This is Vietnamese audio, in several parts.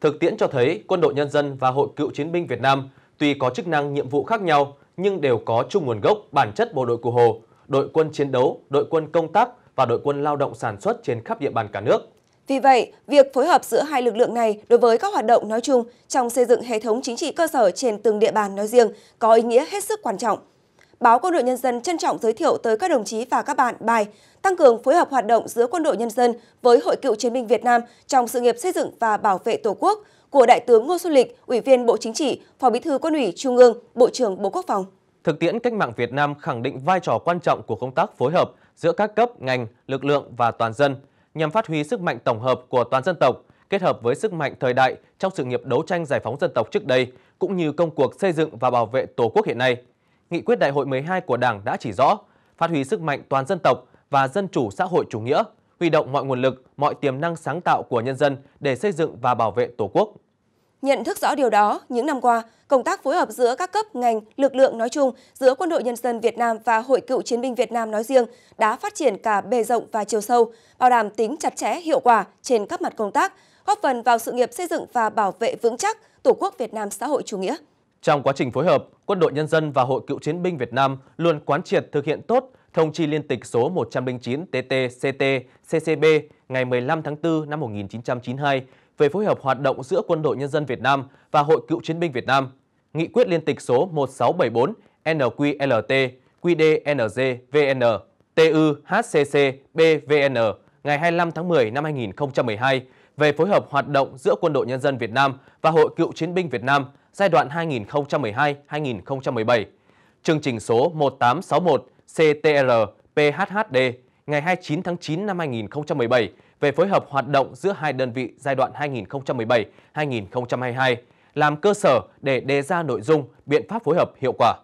Thực tiễn cho thấy Quân đội Nhân dân và Hội cựu chiến binh Việt Nam tuy có chức năng nhiệm vụ khác nhau nhưng đều có chung nguồn gốc bản chất bộ đội cụ Hồ, đội quân chiến đấu, đội quân công tác và đội quân lao động sản xuất trên khắp địa bàn cả nước. Vì vậy, việc phối hợp giữa hai lực lượng này đối với các hoạt động nói chung trong xây dựng hệ thống chính trị cơ sở trên từng địa bàn nói riêng có ý nghĩa hết sức quan trọng báo Quân đội Nhân dân trân trọng giới thiệu tới các đồng chí và các bạn bài Tăng cường phối hợp hoạt động giữa Quân đội Nhân dân với Hội cựu chiến binh Việt Nam trong sự nghiệp xây dựng và bảo vệ Tổ quốc của Đại tướng Ngô Xuân Lịch, Ủy viên Bộ Chính trị, Phó Bí thư Quân ủy Trung ương, Bộ trưởng Bộ Quốc phòng. Thực tiễn cách mạng Việt Nam khẳng định vai trò quan trọng của công tác phối hợp giữa các cấp, ngành, lực lượng và toàn dân nhằm phát huy sức mạnh tổng hợp của toàn dân tộc, kết hợp với sức mạnh thời đại trong sự nghiệp đấu tranh giải phóng dân tộc trước đây cũng như công cuộc xây dựng và bảo vệ Tổ quốc hiện nay. Nghị quyết Đại hội 12 của Đảng đã chỉ rõ, phát huy sức mạnh toàn dân tộc và dân chủ xã hội chủ nghĩa, huy động mọi nguồn lực, mọi tiềm năng sáng tạo của nhân dân để xây dựng và bảo vệ Tổ quốc. Nhận thức rõ điều đó, những năm qua, công tác phối hợp giữa các cấp, ngành, lực lượng nói chung, giữa Quân đội Nhân dân Việt Nam và Hội cựu chiến binh Việt Nam nói riêng đã phát triển cả bề rộng và chiều sâu, bảo đảm tính chặt chẽ, hiệu quả trên các mặt công tác, góp phần vào sự nghiệp xây dựng và bảo vệ vững chắc Tổ quốc Việt Nam xã hội chủ nghĩa. Trong quá trình phối hợp, Quân đội Nhân dân và Hội cựu chiến binh Việt Nam luôn quán triệt thực hiện tốt Thông chi liên tịch số 109 TT CT CCB ngày 15 tháng 4 năm 1992 về phối hợp hoạt động giữa Quân đội Nhân dân Việt Nam và Hội cựu chiến binh Việt Nam, Nghị quyết liên tịch số 1674 NQLT QDNGVN TUHCC BVN ngày 25 tháng 10 năm 2012 về phối hợp hoạt động giữa Quân đội Nhân dân Việt Nam và Hội cựu chiến binh Việt Nam giai đoạn 2012-2017, chương trình số 1861 CTR-PHHD ngày 29 tháng 9 năm 2017 về phối hợp hoạt động giữa hai đơn vị giai đoạn 2017-2022 làm cơ sở để đề ra nội dung, biện pháp phối hợp hiệu quả.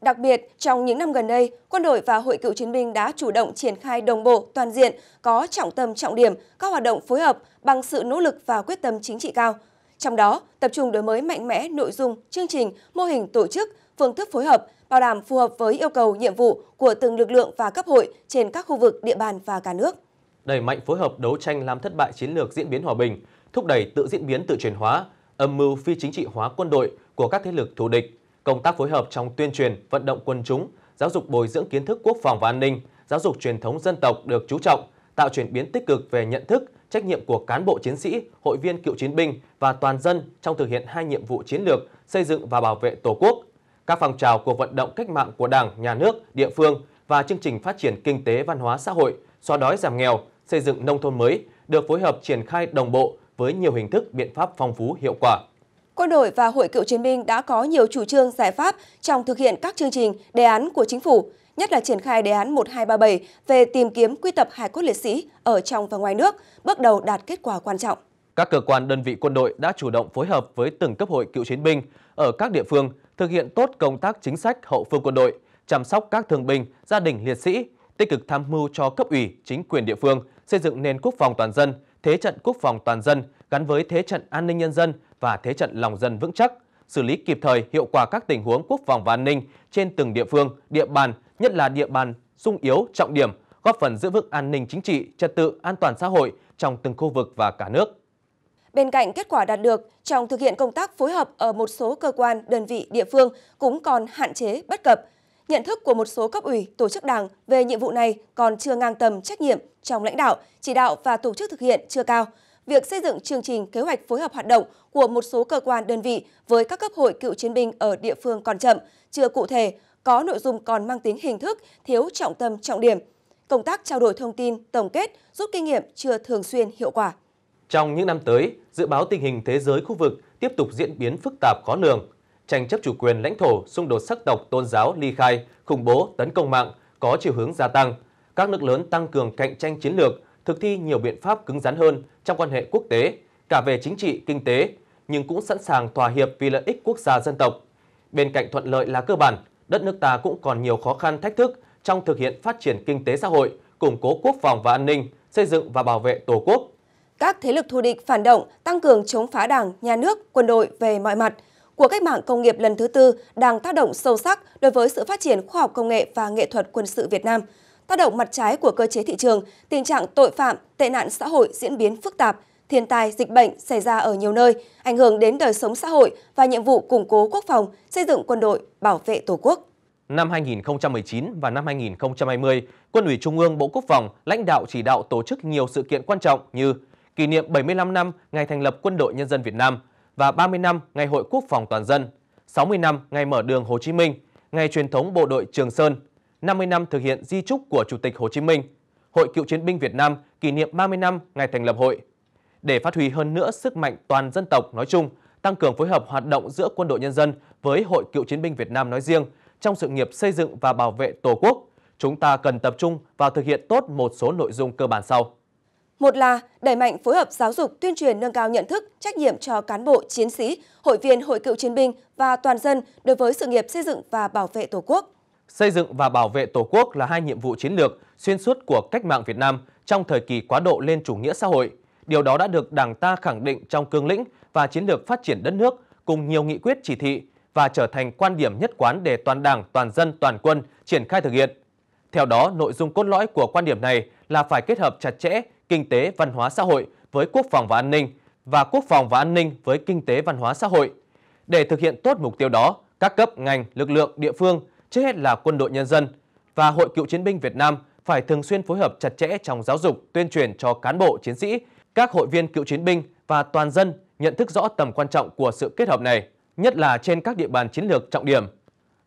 Đặc biệt, trong những năm gần đây, quân đội và Hội cựu chiến binh đã chủ động triển khai đồng bộ, toàn diện, có trọng tâm trọng điểm, các hoạt động phối hợp bằng sự nỗ lực và quyết tâm chính trị cao, trong đó, tập trung đổi mới mạnh mẽ nội dung, chương trình, mô hình tổ chức, phương thức phối hợp, bảo đảm phù hợp với yêu cầu nhiệm vụ của từng lực lượng và cấp hội trên các khu vực, địa bàn và cả nước. Đẩy mạnh phối hợp đấu tranh làm thất bại chiến lược diễn biến hòa bình, thúc đẩy tự diễn biến tự chuyển hóa, âm mưu phi chính trị hóa quân đội của các thế lực thù địch, công tác phối hợp trong tuyên truyền, vận động quân chúng, giáo dục bồi dưỡng kiến thức quốc phòng và an ninh, giáo dục truyền thống dân tộc được chú trọng, tạo chuyển biến tích cực về nhận thức, trách nhiệm của cán bộ chiến sĩ, hội viên cựu chiến binh và toàn dân trong thực hiện hai nhiệm vụ chiến lược xây dựng và bảo vệ Tổ quốc, các phong trào cuộc vận động cách mạng của Đảng, Nhà nước, địa phương và chương trình phát triển kinh tế văn hóa xã hội, xóa đói giảm nghèo, xây dựng nông thôn mới được phối hợp triển khai đồng bộ với nhiều hình thức biện pháp phong phú hiệu quả. Quân đội và Hội cựu chiến binh đã có nhiều chủ trương giải pháp trong thực hiện các chương trình, đề án của chính phủ nhất là triển khai đề án 1237 về tìm kiếm quy tập hải cốt liệt sĩ ở trong và ngoài nước, bước đầu đạt kết quả quan trọng. Các cơ quan đơn vị quân đội đã chủ động phối hợp với từng cấp hội cựu chiến binh ở các địa phương thực hiện tốt công tác chính sách hậu phương quân đội, chăm sóc các thương binh, gia đình liệt sĩ, tích cực tham mưu cho cấp ủy, chính quyền địa phương xây dựng nền quốc phòng toàn dân, thế trận quốc phòng toàn dân gắn với thế trận an ninh nhân dân và thế trận lòng dân vững chắc, xử lý kịp thời hiệu quả các tình huống quốc phòng và an ninh trên từng địa phương, địa bàn nhất là địa bàn sung yếu trọng điểm, góp phần giữ vững an ninh chính trị, trật tự, an toàn xã hội trong từng khu vực và cả nước. Bên cạnh kết quả đạt được, trong thực hiện công tác phối hợp ở một số cơ quan, đơn vị, địa phương cũng còn hạn chế, bất cập. Nhận thức của một số cấp ủy, tổ chức đảng về nhiệm vụ này còn chưa ngang tầm trách nhiệm trong lãnh đạo, chỉ đạo và tổ chức thực hiện chưa cao. Việc xây dựng chương trình kế hoạch phối hợp hoạt động của một số cơ quan đơn vị với các cấp hội cựu chiến binh ở địa phương còn chậm, chưa cụ thể, có nội dung còn mang tính hình thức, thiếu trọng tâm trọng điểm. Công tác trao đổi thông tin, tổng kết, rút kinh nghiệm chưa thường xuyên hiệu quả. Trong những năm tới, dự báo tình hình thế giới khu vực tiếp tục diễn biến phức tạp khó lường. Tranh chấp chủ quyền lãnh thổ, xung đột sắc tộc, tôn giáo, ly khai, khủng bố, tấn công mạng có chiều hướng gia tăng. Các nước lớn tăng cường cạnh tranh chiến lược, thực thi nhiều biện pháp cứng rắn hơn trong quan hệ quốc tế, cả về chính trị, kinh tế, nhưng cũng sẵn sàng thỏa hiệp vì lợi ích quốc gia dân tộc. Bên cạnh thuận lợi là cơ bản, đất nước ta cũng còn nhiều khó khăn thách thức trong thực hiện phát triển kinh tế xã hội, củng cố quốc phòng và an ninh, xây dựng và bảo vệ Tổ quốc. Các thế lực thù địch phản động tăng cường chống phá đảng, nhà nước, quân đội về mọi mặt. Cuộc cách mạng công nghiệp lần thứ tư đang tác động sâu sắc đối với sự phát triển khoa học công nghệ và nghệ thuật quân sự Việt Nam. Tác động mặt trái của cơ chế thị trường, tình trạng tội phạm, tệ nạn xã hội diễn biến phức tạp, thiên tai, dịch bệnh xảy ra ở nhiều nơi, ảnh hưởng đến đời sống xã hội và nhiệm vụ củng cố quốc phòng, xây dựng quân đội, bảo vệ Tổ quốc. Năm 2019 và năm 2020, Quân ủy Trung ương Bộ Quốc phòng lãnh đạo chỉ đạo tổ chức nhiều sự kiện quan trọng như kỷ niệm 75 năm ngày thành lập Quân đội Nhân dân Việt Nam và 30 năm ngày Hội Quốc phòng Toàn dân, 60 năm ngày mở đường Hồ Chí Minh, ngày truyền thống Bộ đội Trường Sơn, 50 năm thực hiện di trúc của Chủ tịch Hồ Chí Minh, Hội Cựu chiến binh Việt Nam kỷ niệm 30 năm ngày thành lập hội để phát huy hơn nữa sức mạnh toàn dân tộc nói chung, tăng cường phối hợp hoạt động giữa quân đội nhân dân với Hội Cựu chiến binh Việt Nam nói riêng trong sự nghiệp xây dựng và bảo vệ Tổ quốc, chúng ta cần tập trung vào thực hiện tốt một số nội dung cơ bản sau. Một là đẩy mạnh phối hợp giáo dục, tuyên truyền nâng cao nhận thức, trách nhiệm cho cán bộ, chiến sĩ, hội viên Hội Cựu chiến binh và toàn dân đối với sự nghiệp xây dựng và bảo vệ Tổ quốc. Xây dựng và bảo vệ Tổ quốc là hai nhiệm vụ chiến lược xuyên suốt của cách mạng Việt Nam trong thời kỳ quá độ lên chủ nghĩa xã hội – Điều đó đã được Đảng ta khẳng định trong cương lĩnh và chiến lược phát triển đất nước cùng nhiều nghị quyết chỉ thị và trở thành quan điểm nhất quán để toàn Đảng, toàn dân, toàn quân triển khai thực hiện. Theo đó, nội dung cốt lõi của quan điểm này là phải kết hợp chặt chẽ kinh tế, văn hóa xã hội với quốc phòng và an ninh và quốc phòng và an ninh với kinh tế, văn hóa xã hội. Để thực hiện tốt mục tiêu đó, các cấp, ngành, lực lượng, địa phương, trước hết là quân đội nhân dân và Hội Cựu Chiến binh Việt Nam phải thường xuyên phối hợp chặt chẽ trong giáo dục, tuyên truyền cho cán bộ, chiến sĩ các hội viên cựu chiến binh và toàn dân nhận thức rõ tầm quan trọng của sự kết hợp này, nhất là trên các địa bàn chiến lược trọng điểm.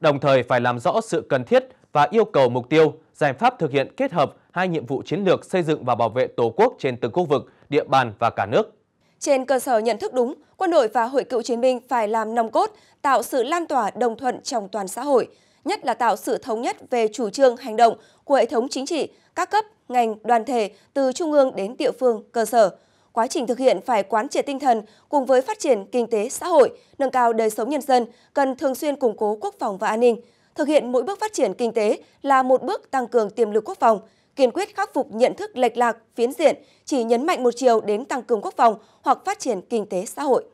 Đồng thời phải làm rõ sự cần thiết và yêu cầu mục tiêu, giải pháp thực hiện kết hợp hai nhiệm vụ chiến lược xây dựng và bảo vệ Tổ quốc trên từng khu vực, địa bàn và cả nước. Trên cơ sở nhận thức đúng, quân đội và hội cựu chiến binh phải làm nòng cốt, tạo sự lan tỏa đồng thuận trong toàn xã hội, nhất là tạo sự thống nhất về chủ trương hành động của hệ thống chính trị các cấp, ngành, đoàn thể từ trung ương đến địa phương, cơ sở. Quá trình thực hiện phải quán triệt tinh thần cùng với phát triển kinh tế xã hội, nâng cao đời sống nhân dân, cần thường xuyên củng cố quốc phòng và an ninh. Thực hiện mỗi bước phát triển kinh tế là một bước tăng cường tiềm lực quốc phòng, kiên quyết khắc phục nhận thức lệch lạc, phiến diện, chỉ nhấn mạnh một chiều đến tăng cường quốc phòng hoặc phát triển kinh tế xã hội.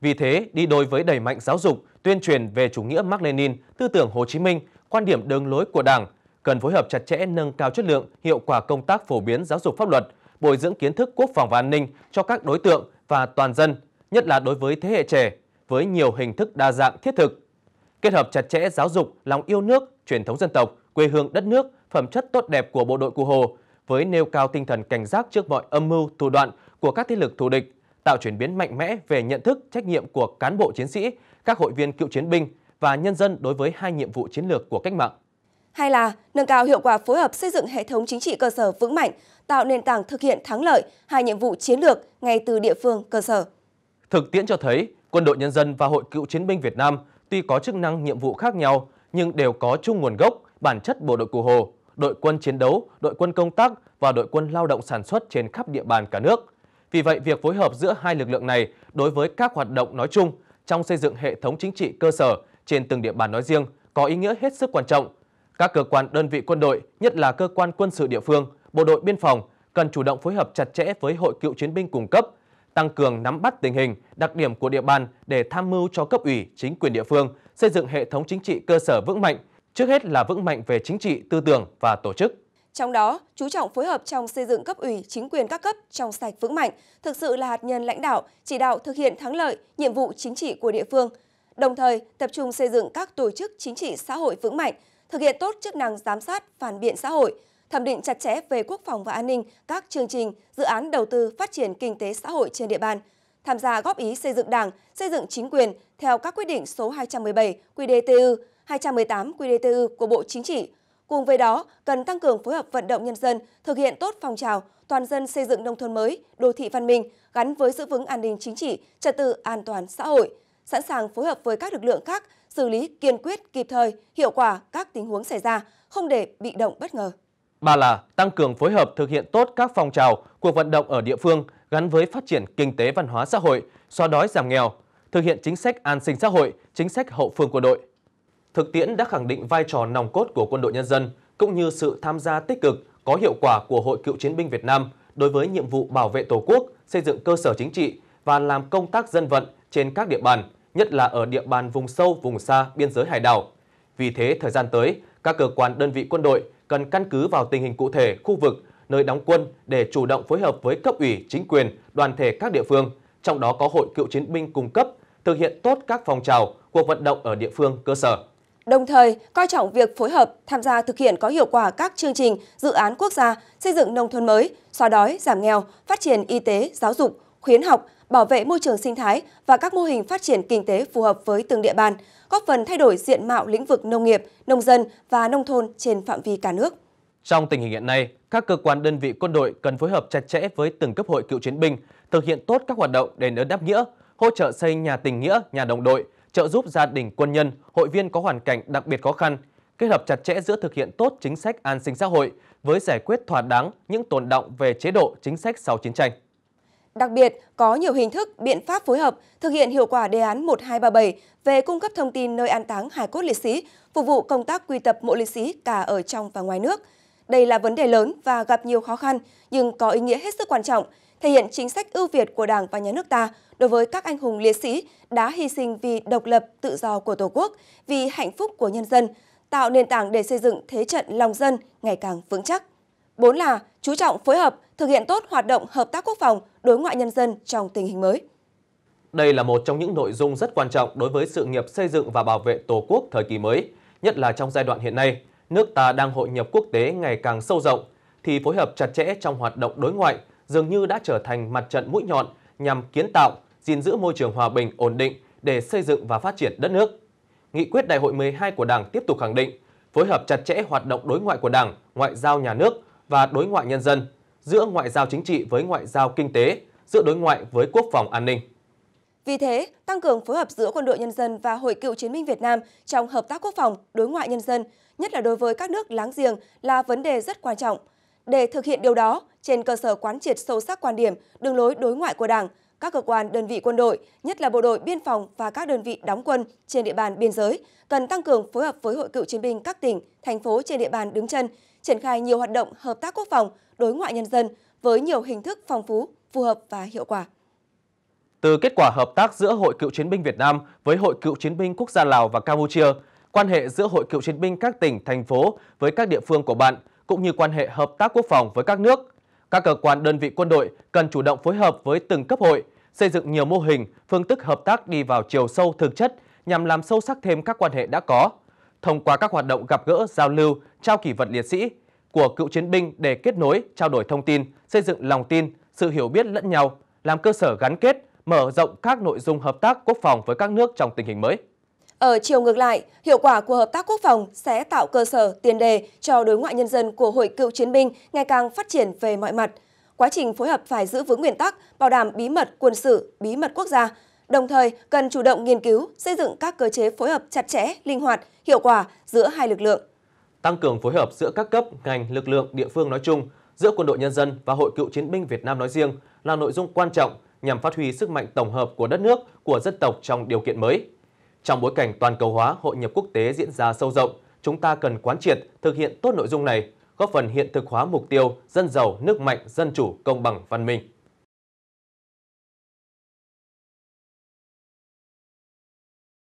Vì thế, đi đôi với đẩy mạnh giáo dục, tuyên truyền về chủ nghĩa Mác Lênin, tư tưởng Hồ Chí Minh, quan điểm đường lối của Đảng, cần phối hợp chặt chẽ nâng cao chất lượng, hiệu quả công tác phổ biến giáo dục pháp luật, bồi dưỡng kiến thức quốc phòng và an ninh cho các đối tượng và toàn dân, nhất là đối với thế hệ trẻ, với nhiều hình thức đa dạng thiết thực. Kết hợp chặt chẽ giáo dục, lòng yêu nước, truyền thống dân tộc, quê hương đất nước, phẩm chất tốt đẹp của bộ đội Cụ Hồ, với nêu cao tinh thần cảnh giác trước mọi âm mưu, thủ đoạn của các thế lực thù địch, tạo chuyển biến mạnh mẽ về nhận thức, trách nhiệm của cán bộ chiến sĩ, các hội viên cựu chiến binh và nhân dân đối với hai nhiệm vụ chiến lược của cách mạng. Hai là nâng cao hiệu quả phối hợp xây dựng hệ thống chính trị cơ sở vững mạnh, tạo nền tảng thực hiện thắng lợi hai nhiệm vụ chiến lược ngay từ địa phương cơ sở. Thực tiễn cho thấy, Quân đội Nhân dân và Hội cựu chiến binh Việt Nam tuy có chức năng nhiệm vụ khác nhau nhưng đều có chung nguồn gốc, bản chất bộ đội cụ Hồ, đội quân chiến đấu, đội quân công tác và đội quân lao động sản xuất trên khắp địa bàn cả nước. Vì vậy, việc phối hợp giữa hai lực lượng này đối với các hoạt động nói chung trong xây dựng hệ thống chính trị cơ sở trên từng địa bàn nói riêng có ý nghĩa hết sức quan trọng – các cơ quan đơn vị quân đội, nhất là cơ quan quân sự địa phương, bộ đội biên phòng cần chủ động phối hợp chặt chẽ với hội cựu chiến binh cung cấp, tăng cường nắm bắt tình hình, đặc điểm của địa bàn để tham mưu cho cấp ủy, chính quyền địa phương xây dựng hệ thống chính trị cơ sở vững mạnh, trước hết là vững mạnh về chính trị, tư tưởng và tổ chức. Trong đó, chú trọng phối hợp trong xây dựng cấp ủy, chính quyền các cấp trong sạch vững mạnh, thực sự là hạt nhân lãnh đạo, chỉ đạo thực hiện thắng lợi nhiệm vụ chính trị của địa phương. Đồng thời, tập trung xây dựng các tổ chức chính trị xã hội vững mạnh, thực hiện tốt chức năng giám sát, phản biện xã hội, thẩm định chặt chẽ về quốc phòng và an ninh các chương trình, dự án đầu tư phát triển kinh tế xã hội trên địa bàn, tham gia góp ý xây dựng Đảng, xây dựng chính quyền theo các quyết định số 217 QĐTU, 218 QĐTU của Bộ Chính trị. Cùng với đó, cần tăng cường phối hợp vận động nhân dân thực hiện tốt phong trào toàn dân xây dựng nông thôn mới, đô thị văn minh gắn với giữ vững an ninh chính trị, trật tự an toàn xã hội, sẵn sàng phối hợp với các lực lượng khác xử lý kiên quyết, kịp thời, hiệu quả các tình huống xảy ra, không để bị động bất ngờ. Ba là tăng cường phối hợp thực hiện tốt các phong trào, cuộc vận động ở địa phương gắn với phát triển kinh tế văn hóa xã hội, xóa đói giảm nghèo, thực hiện chính sách an sinh xã hội, chính sách hậu phương của đội. Thực tiễn đã khẳng định vai trò nòng cốt của quân đội nhân dân cũng như sự tham gia tích cực, có hiệu quả của Hội Cựu chiến binh Việt Nam đối với nhiệm vụ bảo vệ Tổ quốc, xây dựng cơ sở chính trị và làm công tác dân vận trên các địa bàn – nhất là ở địa bàn vùng sâu, vùng xa, biên giới hải đảo. Vì thế, thời gian tới, các cơ quan đơn vị quân đội cần căn cứ vào tình hình cụ thể khu vực, nơi đóng quân để chủ động phối hợp với cấp ủy, chính quyền, đoàn thể các địa phương, trong đó có hội cựu chiến binh cung cấp, thực hiện tốt các phong trào, cuộc vận động ở địa phương cơ sở. Đồng thời, coi trọng việc phối hợp, tham gia thực hiện có hiệu quả các chương trình, dự án quốc gia, xây dựng nông thôn mới, xóa đói, giảm nghèo, phát triển y tế, giáo dục, khuyến học, bảo vệ môi trường sinh thái và các mô hình phát triển kinh tế phù hợp với từng địa bàn, góp phần thay đổi diện mạo lĩnh vực nông nghiệp, nông dân và nông thôn trên phạm vi cả nước. Trong tình hình hiện nay, các cơ quan đơn vị quân đội cần phối hợp chặt chẽ với từng cấp hội cựu chiến binh, thực hiện tốt các hoạt động đền ơn đáp nghĩa, hỗ trợ xây nhà tình nghĩa, nhà đồng đội, trợ giúp gia đình quân nhân, hội viên có hoàn cảnh đặc biệt khó khăn, kết hợp chặt chẽ giữa thực hiện tốt chính sách an sinh xã hội với giải quyết thỏa đáng những tồn động về chế độ chính sách sau chiến tranh. Đặc biệt, có nhiều hình thức, biện pháp phối hợp thực hiện hiệu quả đề án 1237 về cung cấp thông tin nơi an táng hài cốt liệt sĩ, phục vụ công tác quy tập mộ liệt sĩ cả ở trong và ngoài nước. Đây là vấn đề lớn và gặp nhiều khó khăn, nhưng có ý nghĩa hết sức quan trọng, thể hiện chính sách ưu việt của Đảng và Nhà nước ta đối với các anh hùng liệt sĩ đã hy sinh vì độc lập, tự do của Tổ quốc, vì hạnh phúc của nhân dân, tạo nền tảng để xây dựng thế trận lòng dân ngày càng vững chắc. 4 là chú trọng phối hợp, thực hiện tốt hoạt động hợp tác quốc phòng, đối ngoại nhân dân trong tình hình mới. Đây là một trong những nội dung rất quan trọng đối với sự nghiệp xây dựng và bảo vệ Tổ quốc thời kỳ mới, nhất là trong giai đoạn hiện nay, nước ta đang hội nhập quốc tế ngày càng sâu rộng, thì phối hợp chặt chẽ trong hoạt động đối ngoại dường như đã trở thành mặt trận mũi nhọn nhằm kiến tạo, gìn giữ môi trường hòa bình ổn định để xây dựng và phát triển đất nước. Nghị quyết Đại hội 12 của Đảng tiếp tục khẳng định phối hợp chặt chẽ hoạt động đối ngoại của Đảng, ngoại giao nhà nước và đối ngoại nhân dân giữa ngoại giao chính trị với ngoại giao kinh tế, giữa đối ngoại với quốc phòng an ninh. Vì thế, tăng cường phối hợp giữa quân đội nhân dân và Hội cựu chiến binh Việt Nam trong hợp tác quốc phòng, đối ngoại nhân dân, nhất là đối với các nước láng giềng là vấn đề rất quan trọng. Để thực hiện điều đó, trên cơ sở quán triệt sâu sắc quan điểm, đường lối đối ngoại của Đảng, các cơ quan đơn vị quân đội, nhất là bộ đội biên phòng và các đơn vị đóng quân trên địa bàn biên giới cần tăng cường phối hợp với hội cựu chiến binh các tỉnh, thành phố trên địa bàn đứng chân, triển khai nhiều hoạt động hợp tác quốc phòng, đối ngoại nhân dân với nhiều hình thức phong phú, phù hợp và hiệu quả. Từ kết quả hợp tác giữa Hội Cựu Chiến binh Việt Nam với Hội Cựu Chiến binh Quốc gia Lào và Campuchia, quan hệ giữa Hội Cựu Chiến binh các tỉnh, thành phố với các địa phương của bạn, cũng như quan hệ hợp tác quốc phòng với các nước, các cơ quan đơn vị quân đội cần chủ động phối hợp với từng cấp hội, xây dựng nhiều mô hình, phương thức hợp tác đi vào chiều sâu thực chất nhằm làm sâu sắc thêm các quan hệ đã có, thông qua các hoạt động gặp gỡ, giao lưu, trao kỷ vật liệt sĩ của cựu chiến binh để kết nối, trao đổi thông tin, xây dựng lòng tin, sự hiểu biết lẫn nhau, làm cơ sở gắn kết, mở rộng các nội dung hợp tác quốc phòng với các nước trong tình hình mới. Ở chiều ngược lại, hiệu quả của hợp tác quốc phòng sẽ tạo cơ sở tiền đề cho đối ngoại nhân dân của Hội cựu chiến binh ngày càng phát triển về mọi mặt. Quá trình phối hợp phải giữ vững nguyên tắc, bảo đảm bí mật quân sự, bí mật quốc gia, đồng thời cần chủ động nghiên cứu, xây dựng các cơ chế phối hợp chặt chẽ, linh hoạt, hiệu quả giữa hai lực lượng. Tăng cường phối hợp giữa các cấp, ngành, lực lượng địa phương nói chung, giữa quân đội nhân dân và Hội Cựu chiến binh Việt Nam nói riêng là nội dung quan trọng nhằm phát huy sức mạnh tổng hợp của đất nước, của dân tộc trong điều kiện mới. Trong bối cảnh toàn cầu hóa, hội nhập quốc tế diễn ra sâu rộng, chúng ta cần quán triệt, thực hiện tốt nội dung này, góp phần hiện thực hóa mục tiêu dân giàu, nước mạnh, dân chủ, công bằng, văn minh.